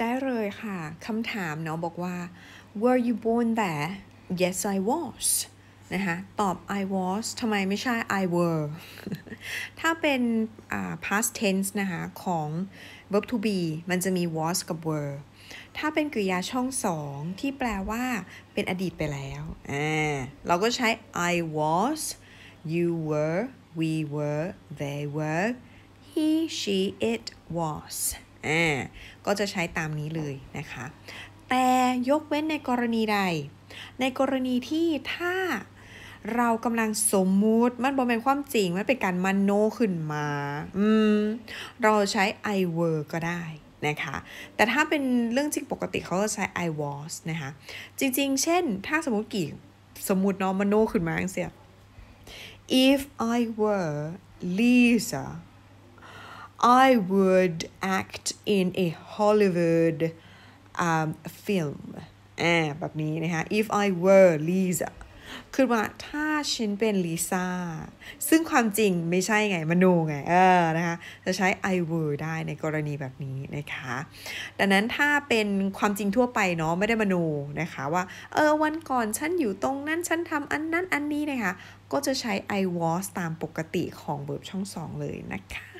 ได้เลยค่ะคำถามเนาะบอกว่า were you born there yes I was นะคะตอบ I was ทำไมไม่ใช่ I were ถ้าเป็น past tense นะคะของ verb to be มันจะมี was กับ were ถ้าเป็นกริยาช่องสองที่แปลว่าเป็นอดีตไปแล้ว เราก็ใช้ I was you were we were they were he she it was อ่าก็จะใช้ตามนี้เลยนะคะ แต่ยกเว้นในกรณีใด ในกรณีที่ถ้าเรากำลังสมมุติ มันบอเป็นความจริง มันเป็นการมันโนขึ้นมา อืม เราใช้ I were ก็ได้นะคะ แต่ถ้าเป็นเรื่องจริงปกติเขาจะใช้ I was นะคะจริงๆ เช่น ถ้าสมมติกี่สมมตินาอมันโนขึ้นมาเสีย if I were Lisa I would act in a Hollywood um, film อ่แบบนี้นะคะ if I were Lisa คือว่าถ้าฉันเป็นลิซ่าซึ่งความจริงไม่ใช่ไงมโนไงเออนะคะจะใช้ I were ได้ในกรณีแบบนี้นะคะ ดังนั้นถ้าเป็นความจริงทั่วไปเนาะไม่ได้มโนนะคะว่าเออวันก่อนฉันอยู่ตรงนั้น ฉันทำอันนั้น อันนี้นะคะ ก็จะใช้ I was ตามปกติของเบิร์บช่องสองเลยนะคะ